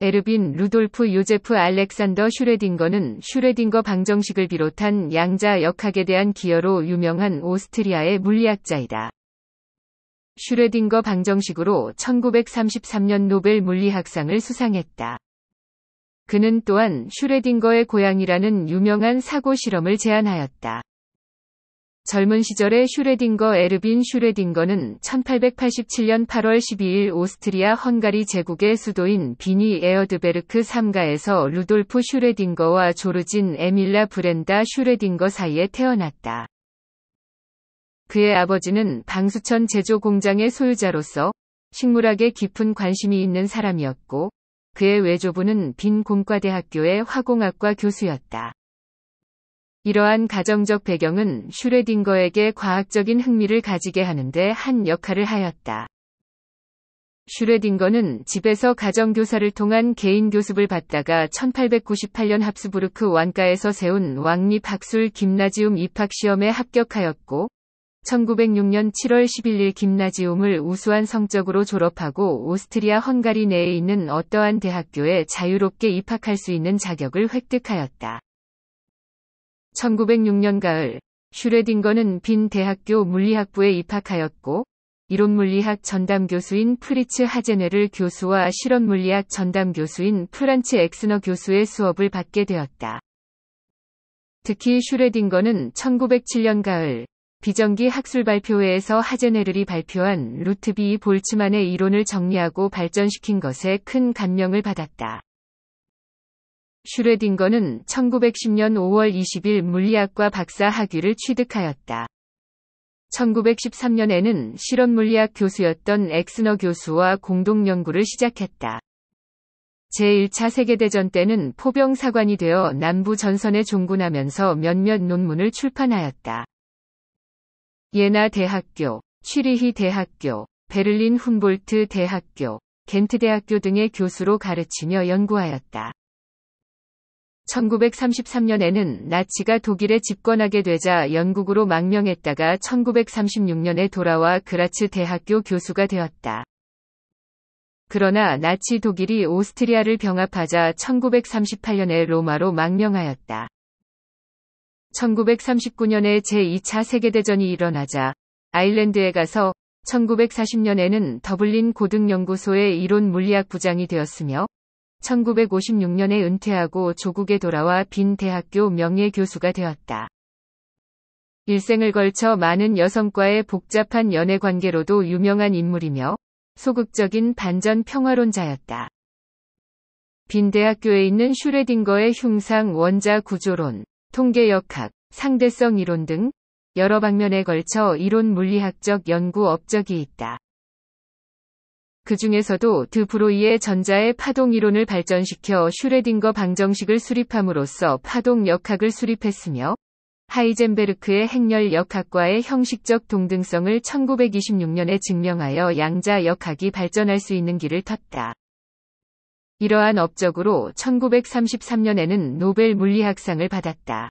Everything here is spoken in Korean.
에르빈 루돌프 요제프 알렉산더 슈레딩거는 슈레딩거 방정식을 비롯한 양자 역학에 대한 기여로 유명한 오스트리아의 물리학자이다. 슈레딩거 방정식으로 1933년 노벨 물리학상을 수상했다. 그는 또한 슈레딩거의 고향이라는 유명한 사고 실험을 제안하였다. 젊은 시절의 슈레딩거 에르빈 슈레딩거는 1887년 8월 12일 오스트리아 헝가리 제국의 수도인 비니 에어드베르크 3가에서 루돌프 슈레딩거와 조르진 에밀라 브렌다 슈레딩거 사이에 태어났다. 그의 아버지는 방수천 제조 공장의 소유자로서 식물학에 깊은 관심이 있는 사람이었고 그의 외조부는 빈 공과대학교의 화공학과 교수였다. 이러한 가정적 배경은 슈레딩거에게 과학적인 흥미를 가지게 하는데 한 역할을 하였다. 슈레딩거는 집에서 가정교사를 통한 개인 교습을 받다가 1898년 합스부르크 왕가에서 세운 왕립학술 김나지움 입학시험에 합격하였고, 1906년 7월 11일 김나지움을 우수한 성적으로 졸업하고 오스트리아 헝가리 내에 있는 어떠한 대학교에 자유롭게 입학할 수 있는 자격을 획득하였다. 1906년 가을 슈레딩거는 빈 대학교 물리학부에 입학하였고 이론 물리학 전담 교수인 프리츠 하제네를 교수와 실험 물리학 전담 교수인 프란츠 엑스너 교수의 수업을 받게 되었다. 특히 슈레딩거는 1907년 가을 비정기 학술 발표회에서 하제네르이 발표한 루트비 볼츠만의 이론을 정리하고 발전시킨 것에 큰 감명을 받았다. 슈뢰딩거는 1910년 5월 20일 물리학과 박사 학위를 취득하였다. 1913년에는 실험물리학 교수였던 엑스너 교수와 공동 연구를 시작했다. 제1차 세계대전 때는 포병사관이 되어 남부 전선에 종군하면서 몇몇 논문을 출판하였다. 예나 대학교, 취리히 대학교, 베를린 훈볼트 대학교, 겐트 대학교 등의 교수로 가르치며 연구하였다. 1933년에는 나치가 독일에 집권하게 되자 영국으로 망명했다가 1936년에 돌아와 그라츠 대학교 교수가 되었다. 그러나 나치 독일이 오스트리아를 병합하자 1938년에 로마로 망명하였다. 1939년에 제2차 세계대전이 일어나자 아일랜드에 가서 1940년에는 더블린 고등연구소의 이론 물리학 부장이 되었으며 1956년에 은퇴하고 조국에 돌아와 빈 대학교 명예교수가 되었다. 일생을 걸쳐 많은 여성과의 복잡한 연애 관계로도 유명한 인물이며 소극적인 반전 평화론자였다. 빈 대학교에 있는 슈레딩거의 흉상 원자 구조론, 통계역학, 상대성 이론 등 여러 방면에 걸쳐 이론 물리학적 연구 업적이 있다. 그 중에서도 드브로이의 전자의 파동 이론을 발전시켜 슈레딩거 방정식을 수립함으로써 파동 역학을 수립했으며 하이젠베르크의 행렬 역학과의 형식적 동등성을 1926년에 증명하여 양자 역학이 발전할 수 있는 길을 텄다. 이러한 업적으로 1933년에는 노벨 물리학상을 받았다.